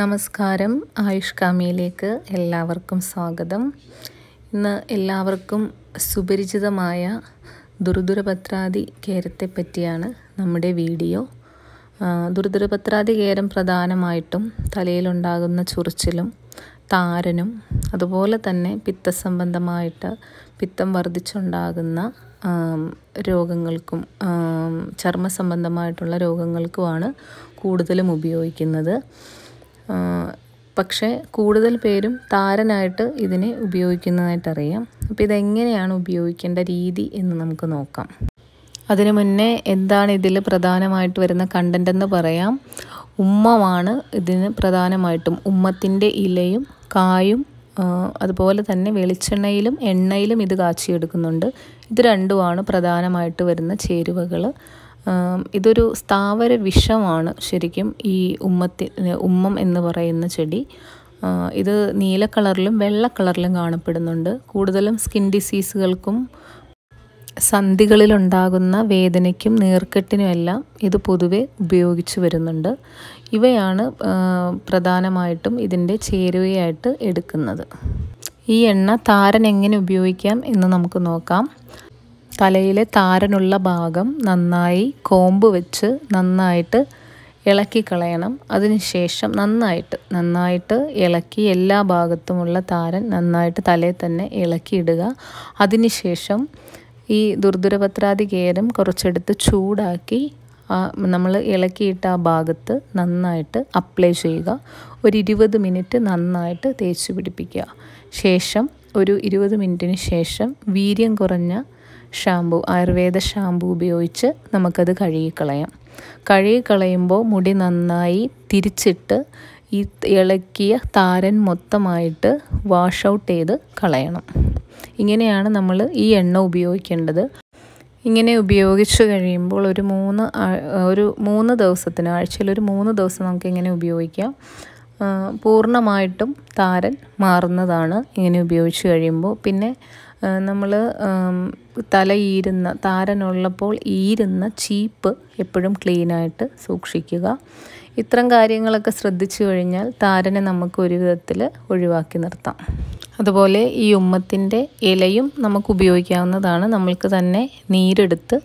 നമസ്കാരം ആയുഷ് കാമിയിലേക്ക് എല്ലാവർക്കും സ്വാഗതം ഇന്ന് എല്ലാവർക്കും സുപരിചിതമായ ദുർദുരപത്രാതി കേരത്തെ പറ്റിയാണ് നമ്മുടെ വീഡിയോ ദുർദുരപത്രാതി കേരം പ്രധാനമായിട്ടും തലയിലുണ്ടാകുന്ന ചൊറിച്ചിലും താരനും അതുപോലെ തന്നെ പിത്തസംബന്ധമായിട്ട് പിത്തം വർദ്ധിച്ചുണ്ടാകുന്ന രോഗങ്ങൾക്കും ചർമ്മ സംബന്ധമായിട്ടുള്ള രോഗങ്ങൾക്കുമാണ് കൂടുതലും ഉപയോഗിക്കുന്നത് പക്ഷേ കൂടുതൽ പേരും താരനായിട്ട് ഇതിനെ അറിയാം അപ്പോൾ ഇതെങ്ങനെയാണ് ഉപയോഗിക്കേണ്ട രീതി എന്ന് നമുക്ക് നോക്കാം അതിനു മുന്നേ എന്താണ് ഇതിൽ പ്രധാനമായിട്ട് വരുന്ന കണ്ടൻ്റ് എന്ന് പറയാം ഉമ്മമാണ് ഇതിന് പ്രധാനമായിട്ടും ഉമ്മത്തിൻ്റെ ഇലയും കായും അതുപോലെ തന്നെ വെളിച്ചെണ്ണയിലും എണ്ണയിലും ഇത് കാച്ചിയെടുക്കുന്നുണ്ട് ഇത് രണ്ടുമാണ് പ്രധാനമായിട്ട് വരുന്ന ചേരുവകൾ ഇതൊരു സ്ഥാവര വിഷമാണ് ശരിക്കും ഈ ഉമ്മത്തി ഉമ്മം എന്ന് പറയുന്ന ചെടി ഇത് നീല കളറിലും വെള്ള കളറിലും കാണപ്പെടുന്നുണ്ട് കൂടുതലും സ്കിൻ ഡിസീസുകൾക്കും സന്ധികളിലുണ്ടാകുന്ന വേദനയ്ക്കും നീർക്കെട്ടിനുമെല്ലാം ഇത് പൊതുവെ ഉപയോഗിച്ചു വരുന്നുണ്ട് ഇവയാണ് പ്രധാനമായിട്ടും ഇതിൻ്റെ ചേരുവയായിട്ട് എടുക്കുന്നത് ഈ എണ്ണ താരൻ എങ്ങനെ ഉപയോഗിക്കാം എന്ന് നമുക്ക് നോക്കാം തലയിലെ താരനുള്ള ഭാഗം നന്നായി കോമ്പ് വെച്ച് നന്നായിട്ട് ഇളക്കി കളയണം അതിനുശേഷം നന്നായിട്ട് നന്നായിട്ട് ഇളക്കി എല്ലാ ഭാഗത്തുമുള്ള താരൻ നന്നായിട്ട് തലയിൽ തന്നെ ഇളക്കിയിടുക അതിനുശേഷം ഈ ദുർദുരപത്രാതി കേരം കുറച്ചെടുത്ത് ചൂടാക്കി നമ്മൾ ഇളക്കിയിട്ട് ആ ഭാഗത്ത് നന്നായിട്ട് അപ്ലൈ ചെയ്യുക ഒരു ഇരുപത് മിനിറ്റ് നന്നായിട്ട് തേച്ച് പിടിപ്പിക്കുക ശേഷം ഒരു ഇരുപത് മിനിറ്റിന് ശേഷം വീര്യം കുറഞ്ഞ ഷാമ്പു ആയുർവേദ ഷാമ്പു ഉപയോഗിച്ച് നമുക്കത് കഴുകിക്കളയാം കഴുകിക്കളയുമ്പോൾ മുടി നന്നായി തിരിച്ചിട്ട് ഈ ഇളക്കിയ താരൻ മൊത്തമായിട്ട് വാഷ് ഔട്ട് ചെയ്ത് കളയണം ഇങ്ങനെയാണ് നമ്മൾ ഈ എണ്ണ ഉപയോഗിക്കേണ്ടത് ഇങ്ങനെ ഉപയോഗിച്ച് കഴിയുമ്പോൾ ഒരു മൂന്ന് ഒരു മൂന്ന് ദിവസത്തിന് ആഴ്ചയിൽ ഒരു മൂന്ന് ദിവസം നമുക്ക് ഇങ്ങനെ ഉപയോഗിക്കാം പൂർണ്ണമായിട്ടും താരൻ മാറുന്നതാണ് ഇങ്ങനെ ഉപയോഗിച്ച് കഴിയുമ്പോൾ പിന്നെ നമ്മൾ തലയീരുന്ന താരനുള്ളപ്പോൾ ഈരുന്ന ചീപ്പ് എപ്പോഴും ക്ലീനായിട്ട് സൂക്ഷിക്കുക ഇത്തരം കാര്യങ്ങളൊക്കെ ശ്രദ്ധിച്ചു കഴിഞ്ഞാൽ താരനെ നമുക്ക് ഒരു വിധത്തിൽ ഒഴിവാക്കി നിർത്താം അതുപോലെ ഈ ഉമ്മത്തിൻ്റെ ഇലയും നമുക്ക് ഉപയോഗിക്കാവുന്നതാണ് നമ്മൾക്ക് തന്നെ നീരെടുത്ത്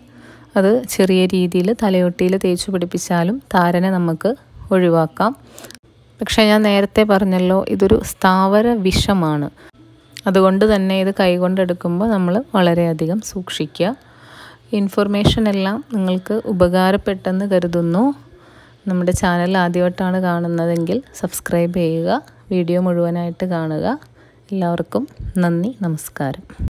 അത് ചെറിയ രീതിയിൽ തലയൊട്ടിയിൽ തേച്ച് പിടിപ്പിച്ചാലും താരനെ നമുക്ക് ഒഴിവാക്കാം പക്ഷേ ഞാൻ നേരത്തെ പറഞ്ഞല്ലോ ഇതൊരു സ്ഥാവര വിഷമാണ് അതുകൊണ്ട് തന്നെ ഇത് കൈകൊണ്ടെടുക്കുമ്പോൾ നമ്മൾ വളരെയധികം സൂക്ഷിക്കുക ഇൻഫർമേഷൻ എല്ലാം നിങ്ങൾക്ക് ഉപകാരപ്പെട്ടെന്ന് കരുതുന്നു നമ്മുടെ ചാനൽ ആദ്യമായിട്ടാണ് കാണുന്നതെങ്കിൽ സബ്സ്ക്രൈബ് ചെയ്യുക വീഡിയോ മുഴുവനായിട്ട് കാണുക എല്ലാവർക്കും നന്ദി നമസ്കാരം